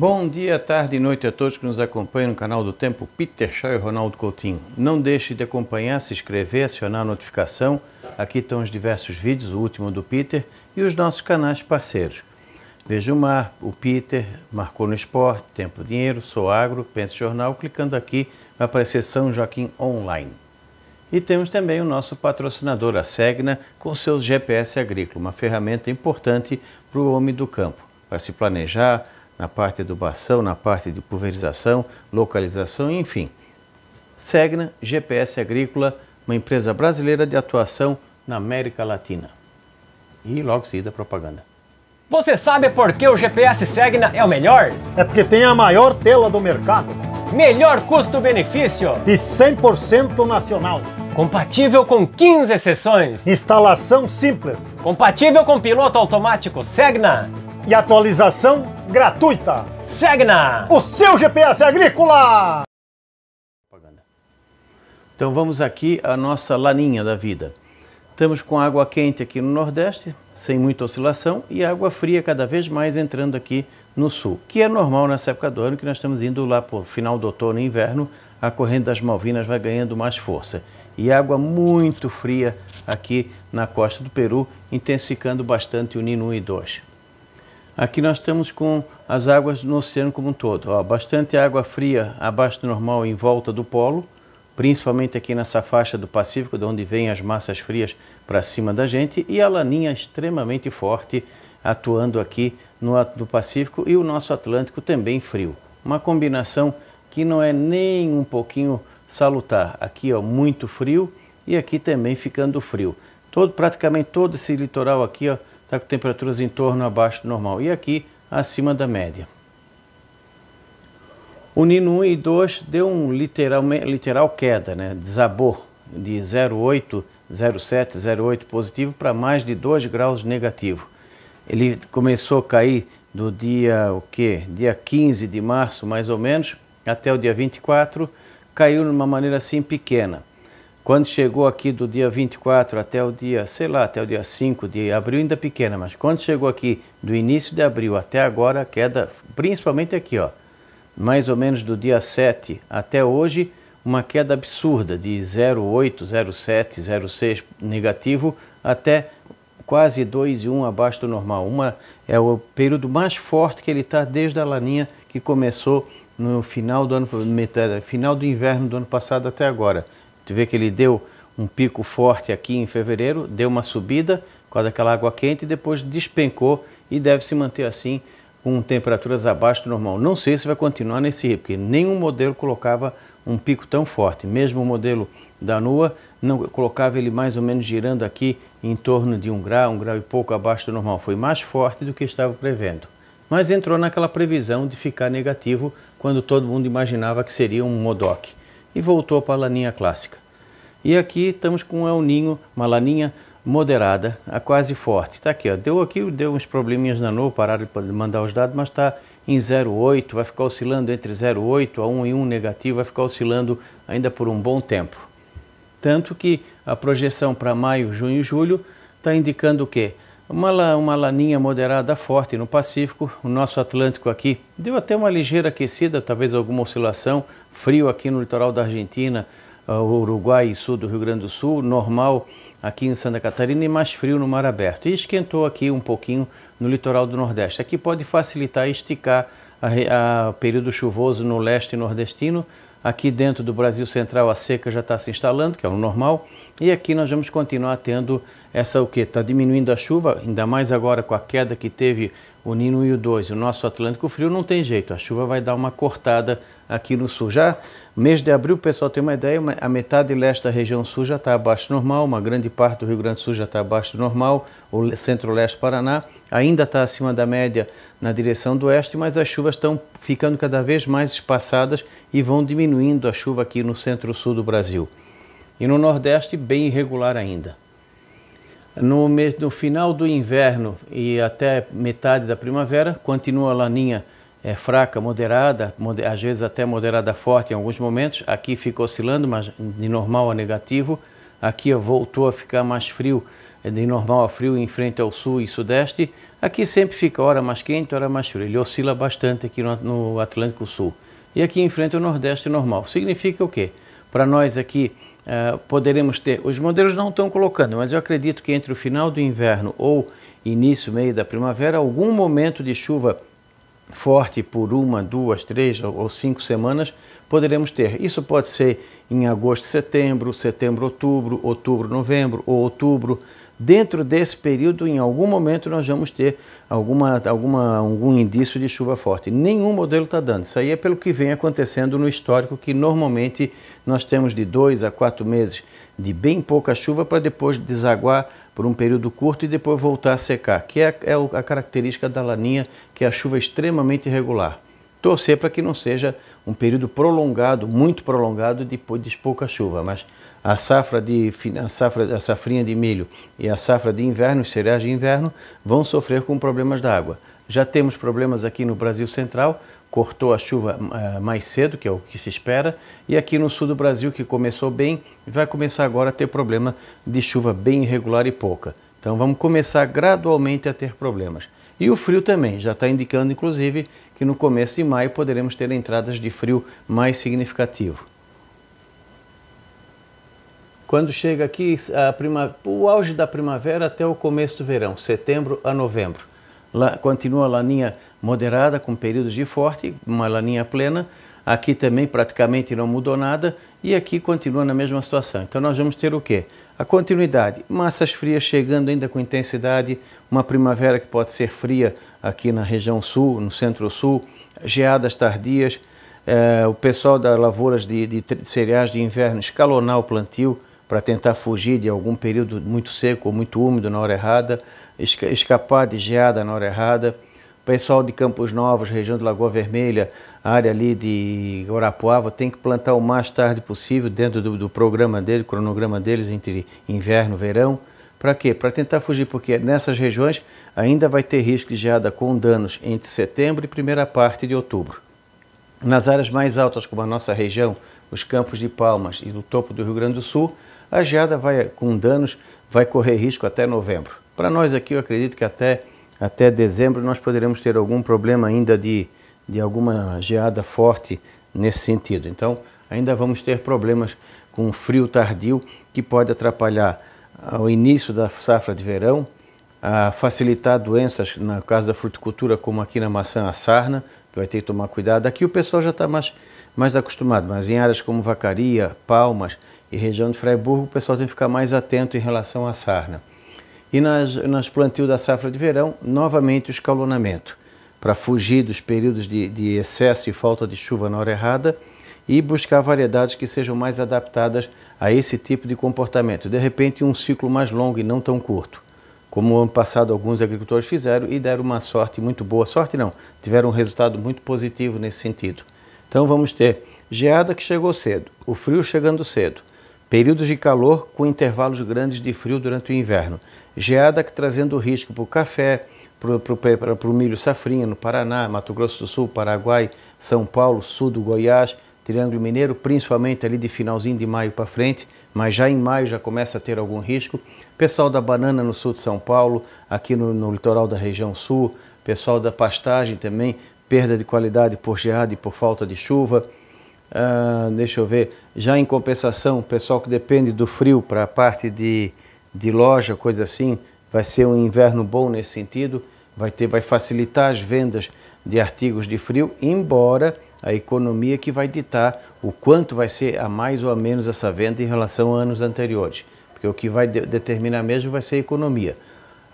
Bom dia, tarde e noite a todos que nos acompanham no canal do Tempo Peter Shaw e Ronaldo Coutinho. Não deixe de acompanhar, se inscrever, acionar a notificação. Aqui estão os diversos vídeos, o último do Peter e os nossos canais parceiros. Veja o Mar, o Peter, Marcou no Esporte, Tempo Dinheiro, Sou Agro, Pense Jornal. Clicando aqui vai aparecer São Joaquim Online. E temos também o nosso patrocinador, a Segna, com seus GPS agrícola, uma ferramenta importante para o homem do campo, para se planejar, na parte de adubação, na parte de pulverização, localização, enfim. Segna GPS Agrícola, uma empresa brasileira de atuação na América Latina. E logo seguida a propaganda. Você sabe por que o GPS Segna é o melhor? É porque tem a maior tela do mercado. Melhor custo-benefício. E 100% nacional. Compatível com 15 sessões. Instalação simples. Compatível com piloto automático Segna. E atualização gratuita. Segna! O seu GPS agrícola! Então vamos aqui à nossa laninha da vida. Estamos com água quente aqui no Nordeste, sem muita oscilação, e água fria cada vez mais entrando aqui no Sul, que é normal nessa época do ano, que nós estamos indo lá para o final do outono e inverno, a corrente das Malvinas vai ganhando mais força. E água muito fria aqui na costa do Peru, intensificando bastante o Nino 1 e 2. Aqui nós estamos com as águas no oceano como um todo. Ó, bastante água fria abaixo do normal em volta do polo, principalmente aqui nessa faixa do Pacífico, de onde vêm as massas frias para cima da gente, e a laninha extremamente forte atuando aqui no, do Pacífico e o nosso Atlântico também frio. Uma combinação que não é nem um pouquinho salutar. Aqui ó, muito frio e aqui também ficando frio. Todo, praticamente todo esse litoral aqui ó, está com temperaturas em torno abaixo do normal e aqui acima da média. O Nino 1 e 2 deu um literal, literal queda, né? desabou de 0,8, 0,7, 0,8 positivo para mais de 2 graus negativo. Ele começou a cair do dia o quê? Dia 15 de março, mais ou menos, até o dia 24, caiu de uma maneira assim pequena. Quando chegou aqui do dia 24 até o dia, sei lá, até o dia 5 de abril, ainda pequena, mas quando chegou aqui do início de abril até agora, a queda, principalmente aqui, ó, mais ou menos do dia 7 até hoje, uma queda absurda de 0,8, 0,7, 0,6 negativo até quase 2,1 abaixo do normal. Uma é o período mais forte que ele está desde a laninha que começou no final do ano, metade, final do inverno do ano passado até agora. Tu vê que ele deu um pico forte aqui em fevereiro, deu uma subida com aquela água quente e depois despencou e deve se manter assim com temperaturas abaixo do normal. Não sei se vai continuar nesse ritmo, porque nenhum modelo colocava um pico tão forte. Mesmo o modelo da NUA não colocava ele mais ou menos girando aqui em torno de um grau, um grau e pouco abaixo do normal. Foi mais forte do que estava prevendo. Mas entrou naquela previsão de ficar negativo quando todo mundo imaginava que seria um MODOC e voltou para a laninha clássica. E aqui estamos com um El Ninho, uma laninha moderada a quase forte. Está aqui, ó. deu aqui, deu uns probleminhas na nuvem, pararam de mandar os dados, mas está em 0,8, vai ficar oscilando entre 0,8 a 1 e 1 negativo, vai ficar oscilando ainda por um bom tempo. Tanto que a projeção para maio, junho e julho está indicando o quê? Uma, uma laninha moderada forte no Pacífico, o nosso Atlântico aqui deu até uma ligeira aquecida, talvez alguma oscilação, frio aqui no litoral da Argentina, ah, Uruguai e sul do Rio Grande do Sul, normal aqui em Santa Catarina e mais frio no mar aberto. E esquentou aqui um pouquinho no litoral do Nordeste. Aqui pode facilitar e esticar o período chuvoso no leste nordestino. Aqui dentro do Brasil Central a seca já está se instalando, que é o normal. E aqui nós vamos continuar tendo essa o que? Está diminuindo a chuva, ainda mais agora com a queda que teve o Nino e o 2, o nosso Atlântico Frio, não tem jeito. A chuva vai dar uma cortada aqui no sul. Já mês de abril, o pessoal tem uma ideia, a metade leste da região sul já está abaixo do normal, uma grande parte do Rio Grande do Sul já está abaixo do normal, o centro-leste do Paraná ainda está acima da média na direção do oeste, mas as chuvas estão ficando cada vez mais espaçadas e vão diminuindo a chuva aqui no centro-sul do Brasil. E no nordeste, bem irregular ainda. No, mês, no final do inverno e até metade da primavera, continua a laninha é, fraca, moderada, moder, às vezes até moderada forte em alguns momentos. Aqui fica oscilando, mas de normal a negativo. Aqui voltou a ficar mais frio, é, de normal a frio em frente ao sul e sudeste. Aqui sempre fica hora mais quente, hora mais frio. Ele oscila bastante aqui no, no Atlântico Sul. E aqui em frente ao nordeste normal. Significa o quê? Para nós aqui ah, poderemos ter. Os modelos não estão colocando, mas eu acredito que entre o final do inverno ou início, meio da primavera, algum momento de chuva forte por uma, duas, três ou cinco semanas poderemos ter. Isso pode ser em agosto, setembro, setembro, outubro, outubro, novembro ou outubro, dentro desse período, em algum momento, nós vamos ter alguma, alguma, algum indício de chuva forte. Nenhum modelo está dando. Isso aí é pelo que vem acontecendo no histórico, que normalmente nós temos de dois a quatro meses de bem pouca chuva para depois desaguar por um período curto e depois voltar a secar, que é, é a característica da laninha, que é a chuva extremamente irregular torcer para que não seja um período prolongado, muito prolongado, de, de pouca chuva, mas a safra de a safra a safrinha de milho e a safra de inverno, os cereais de inverno, vão sofrer com problemas da água. Já temos problemas aqui no Brasil Central, cortou a chuva eh, mais cedo, que é o que se espera, e aqui no sul do Brasil, que começou bem, vai começar agora a ter problema de chuva bem irregular e pouca. Então vamos começar gradualmente a ter problemas. E o frio também, já está indicando inclusive que no começo de maio poderemos ter entradas de frio mais significativo. Quando chega aqui a prima, o auge da primavera até o começo do verão, setembro a novembro. Lá, continua a laninha moderada, com períodos de forte, uma laninha plena. Aqui também praticamente não mudou nada e aqui continua na mesma situação. Então nós vamos ter o quê? A continuidade, massas frias chegando ainda com intensidade, uma primavera que pode ser fria aqui na região sul, no centro-sul, geadas tardias, é, o pessoal das lavouras de, de, de cereais de inverno escalonar o plantio, para tentar fugir de algum período muito seco ou muito úmido na hora errada, escapar de geada na hora errada. Pessoal de Campos Novos, região de Lagoa Vermelha, área ali de Guarapuava, tem que plantar o mais tarde possível dentro do, do programa dele, cronograma deles entre inverno e verão. Para quê? Para tentar fugir, porque nessas regiões ainda vai ter risco de geada com danos entre setembro e primeira parte de outubro. Nas áreas mais altas, como a nossa região, os campos de Palmas e do topo do Rio Grande do Sul, a geada vai, com danos vai correr risco até novembro. Para nós aqui, eu acredito que até, até dezembro nós poderemos ter algum problema ainda de, de alguma geada forte nesse sentido. Então, ainda vamos ter problemas com frio tardio que pode atrapalhar ah, o início da safra de verão, a ah, facilitar doenças, no caso da fruticultura, como aqui na maçã a sarna, vai ter que tomar cuidado. Aqui o pessoal já está mais, mais acostumado, mas em áreas como Vacaria, Palmas e região de Freiburgo, o pessoal tem que ficar mais atento em relação à sarna. E nas, nas plantio da safra de verão, novamente o escalonamento, para fugir dos períodos de, de excesso e falta de chuva na hora errada e buscar variedades que sejam mais adaptadas a esse tipo de comportamento. De repente, um ciclo mais longo e não tão curto como o ano passado alguns agricultores fizeram e deram uma sorte muito boa. Sorte não, tiveram um resultado muito positivo nesse sentido. Então vamos ter geada que chegou cedo, o frio chegando cedo, períodos de calor com intervalos grandes de frio durante o inverno, geada que trazendo risco para o café, para o milho safrinha no Paraná, Mato Grosso do Sul, Paraguai, São Paulo, sul do Goiás, Triângulo Mineiro, principalmente ali de finalzinho de maio para frente, mas já em maio já começa a ter algum risco. Pessoal da banana no sul de São Paulo, aqui no, no litoral da região sul, pessoal da pastagem também, perda de qualidade por geada e por falta de chuva. Uh, deixa eu ver, já em compensação, pessoal que depende do frio para a parte de, de loja, coisa assim, vai ser um inverno bom nesse sentido, vai, ter, vai facilitar as vendas de artigos de frio, embora a economia que vai ditar o quanto vai ser a mais ou a menos essa venda em relação a anos anteriores. Porque o que vai de determinar mesmo vai ser a economia.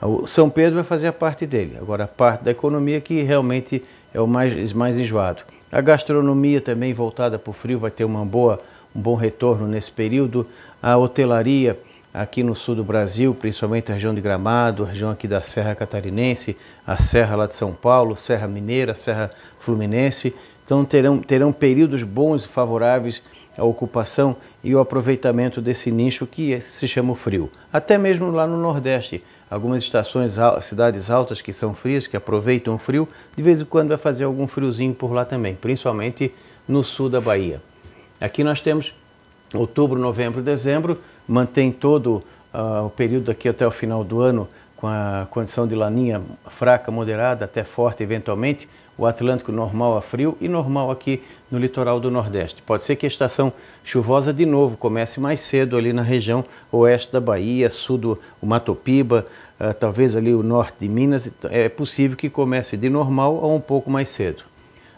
O São Pedro vai fazer a parte dele, agora a parte da economia que realmente é o mais, mais enjoado. A gastronomia também voltada para o frio vai ter uma boa, um bom retorno nesse período. A hotelaria aqui no sul do Brasil, principalmente a região de Gramado, a região aqui da Serra Catarinense, a Serra lá de São Paulo, Serra Mineira, Serra Fluminense, então terão, terão períodos bons e favoráveis à ocupação e ao aproveitamento desse nicho que é, se chama o frio. Até mesmo lá no Nordeste, algumas estações, cidades altas que são frias, que aproveitam o frio, de vez em quando vai fazer algum friozinho por lá também, principalmente no sul da Bahia. Aqui nós temos outubro, novembro, dezembro, mantém todo uh, o período aqui até o final do ano com a condição de laninha fraca, moderada, até forte eventualmente, o Atlântico normal a frio e normal aqui no litoral do Nordeste. Pode ser que a estação chuvosa de novo comece mais cedo ali na região oeste da Bahia, sul do Matopiba, uh, ah, talvez ali o norte de Minas. Então, é possível que comece de normal a um pouco mais cedo.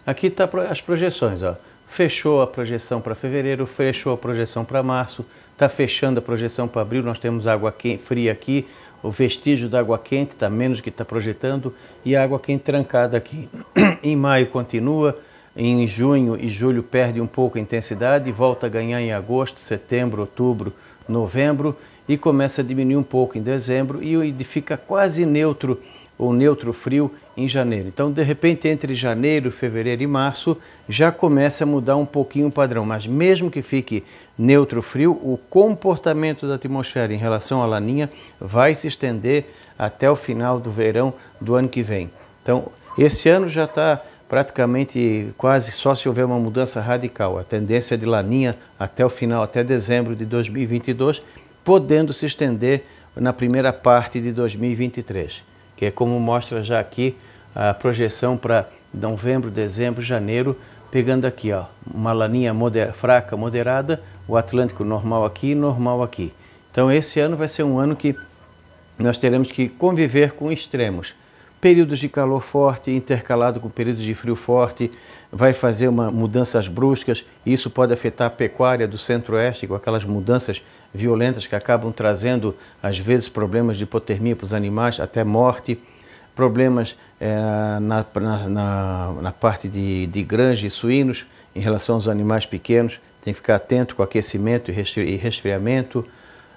Aqui estão tá as projeções. Ó. Fechou a projeção para fevereiro, fechou a projeção para março, está fechando a projeção para abril. Nós temos água fria aqui o vestígio da água quente, está menos que está projetando, e a água quente trancada aqui. em maio continua, em junho e julho perde um pouco a intensidade, volta a ganhar em agosto, setembro, outubro, novembro, e começa a diminuir um pouco em dezembro, e fica quase neutro ou neutro frio em janeiro. Então, de repente, entre janeiro, fevereiro e março, já começa a mudar um pouquinho o padrão. Mas mesmo que fique neutro frio, o comportamento da atmosfera em relação à laninha vai se estender até o final do verão do ano que vem. Então, esse ano já está praticamente quase só se houver uma mudança radical. A tendência é de laninha até o final, até dezembro de 2022, podendo se estender na primeira parte de 2023 que é como mostra já aqui a projeção para novembro, dezembro, janeiro, pegando aqui, ó, uma laninha moder fraca, moderada, o Atlântico normal aqui, normal aqui. Então esse ano vai ser um ano que nós teremos que conviver com extremos períodos de calor forte intercalado com períodos de frio forte, vai fazer uma, mudanças bruscas, e isso pode afetar a pecuária do centro-oeste, com aquelas mudanças violentas que acabam trazendo, às vezes, problemas de hipotermia para os animais, até morte, problemas é, na, na, na, parte de, de granja e suínos, em relação aos animais pequenos, tem que ficar atento com aquecimento e resfriamento,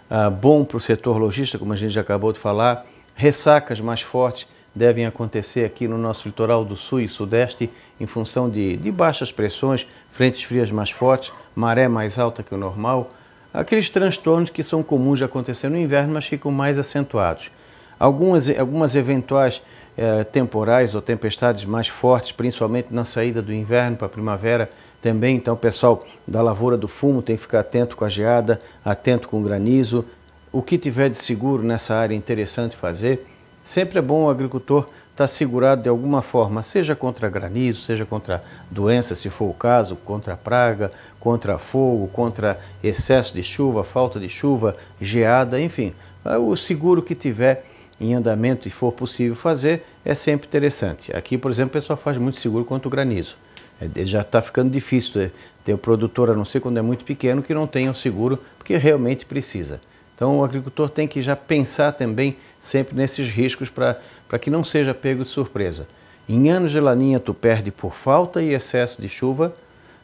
ah, bom para o setor logístico, como a gente já acabou de falar, ressacas mais fortes, devem acontecer aqui no nosso litoral do sul e sudeste em função de, de baixas pressões, frentes frias mais fortes, maré mais alta que o normal, aqueles transtornos que são comuns de acontecer no inverno, mas ficam mais acentuados. Algumas, algumas eventuais eh, temporais ou tempestades mais fortes, principalmente na saída do inverno para a primavera, também. Então, pessoal da lavoura do fumo tem que ficar atento com a geada, atento com o granizo. O que tiver de seguro nessa área é interessante fazer. Sempre é bom o agricultor estar tá segurado de alguma forma, seja contra granizo, seja contra doença, se for o caso, contra praga, contra fogo, contra excesso de chuva, falta de chuva, geada, enfim. Ah, o seguro que tiver em andamento e for possível fazer é sempre interessante. Aqui, por exemplo, o pessoal faz muito seguro contra o granizo. É, já está ficando difícil ter o produtor, a não ser quando é muito pequeno, que não tenha um seguro, porque realmente precisa. Então o agricultor tem que já pensar também sempre nesses riscos para que não seja pego de surpresa. Em anos de laninha tu perde por falta e excesso de chuva,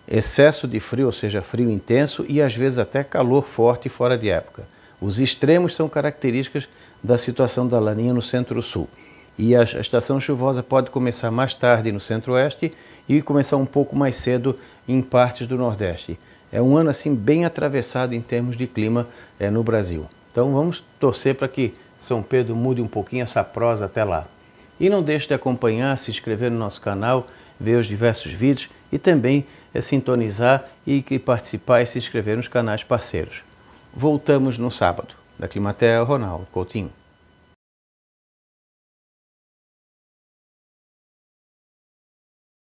excesso de frio, ou seja, frio intenso e às vezes até calor forte fora de época. Os extremos são características da situação da laninha no centro-sul. E a estação chuvosa pode começar mais tarde no centro-oeste e começar um pouco mais cedo em partes do nordeste é um ano assim bem atravessado em termos de clima é, no Brasil. Então vamos torcer para que São Pedro mude um pouquinho essa prosa até lá. E não deixe de acompanhar, se inscrever no nosso canal, ver os diversos vídeos e também é, sintonizar e, e participar e se inscrever nos canais parceiros. Voltamos no sábado. Da Climatea, Ronaldo Coutinho.